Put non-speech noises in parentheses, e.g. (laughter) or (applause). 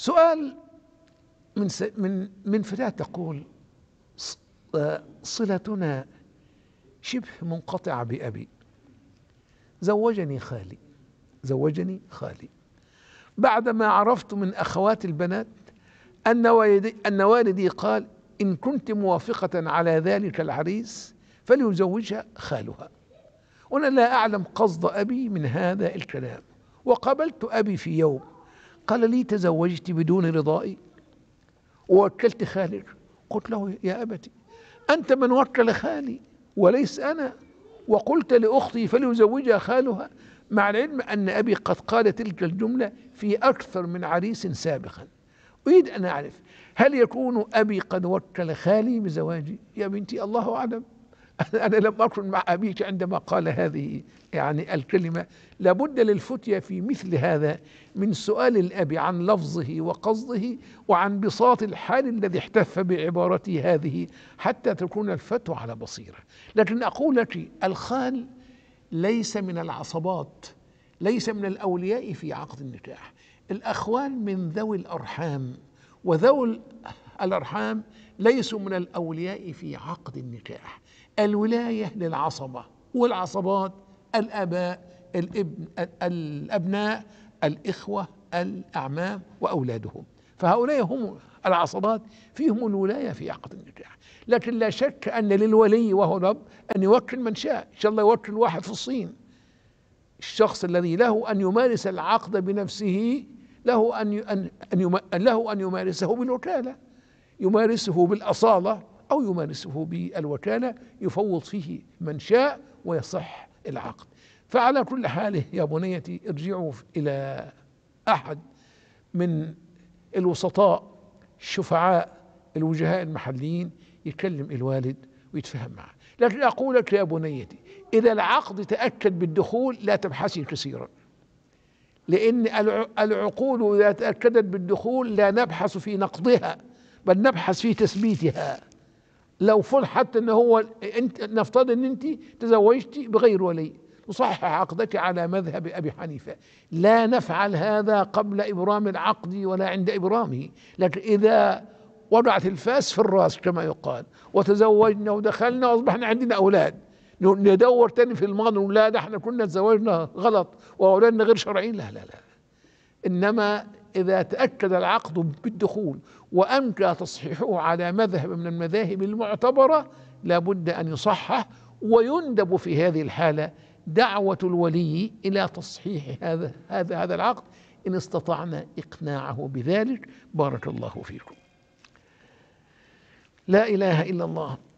سؤال من من من فتاة تقول آه، صلتنا شبه منقطعة بأبي زوجني خالي زوجني خالي بعدما عرفت من أخوات البنات أن والدي, أن والدي قال إن كنت موافقة على ذلك العريس فليزوجها خالها وأنا لا أعلم قصد أبي من هذا الكلام وقابلت أبي في يوم قال لي تزوجت بدون رضائي ووكلت خالك قلت له يا أبتي أنت من وكل خالي وليس أنا وقلت لأختي فليزوجها خالها مع العلم أن أبي قد قال تلك الجملة في أكثر من عريس سابقا أريد أن أعرف هل يكون أبي قد وكل خالي بزواجي يا بنتي الله أعلم (laughs) أنا لم أكن مع أبيك عندما قال هذه يعني الكلمة لابد للفتية في مثل هذا من سؤال الأب عن لفظه وقصده وعن بساط الحال الذي احتف بعبارته هذه حتى تكون الفتوى على بصيرة لكن أقول لك الخال ليس من العصبات ليس من الأولياء في عقد النكاح الأخوان من ذوي الأرحام وذوي الأرحام ليسوا من الأولياء في عقد النكاح الولاية للعصبة والعصبات الآباء الابن الأبناء الإخوة الأعمام وأولادهم فهؤلاء هم العصبات فيهم الولاية في عقد النكاح لكن لا شك أن للولي وهو الأب أن يوكل من شاء إن شاء الله يوكل واحد في الصين الشخص الذي له أن يمارس العقد بنفسه له أن أن له أن يمارسه بالوكالة يمارسه بالأصالة أو يمارسه بالوكالة يفوض فيه من شاء ويصح العقد فعلى كل حال يا بنيتي ارجعوا إلى أحد من الوسطاء الشفعاء الوجهاء المحليين يكلم الوالد ويتفهم معه لكن أقول لك يا بنيتي إذا العقد تأكد بالدخول لا تبحثي كثيرا لأن العقول إذا تأكدت بالدخول لا نبحث في نقضها بل نبحث في تثبيتها لو حتى ان هو انت نفترض ان انت تزوجت بغير ولي نصحح عقدك على مذهب ابي حنيفه لا نفعل هذا قبل ابرام العقد ولا عند ابرامه لكن اذا وضعت الفاس في الراس كما يقال وتزوجنا ودخلنا واصبحنا عندنا اولاد ندور تاني في الماضي ونقول لا احنا كنا تزوجنا غلط واولادنا غير شرعيين لا لا لا انما إذا تأكد العقد بالدخول وأمكن تصحيحه على مذهب من المذاهب المعتبرة لابد أن يصحح ويندب في هذه الحالة دعوة الولي إلى تصحيح هذا هذا هذا العقد إن استطعنا إقناعه بذلك بارك الله فيكم لا إله إلا الله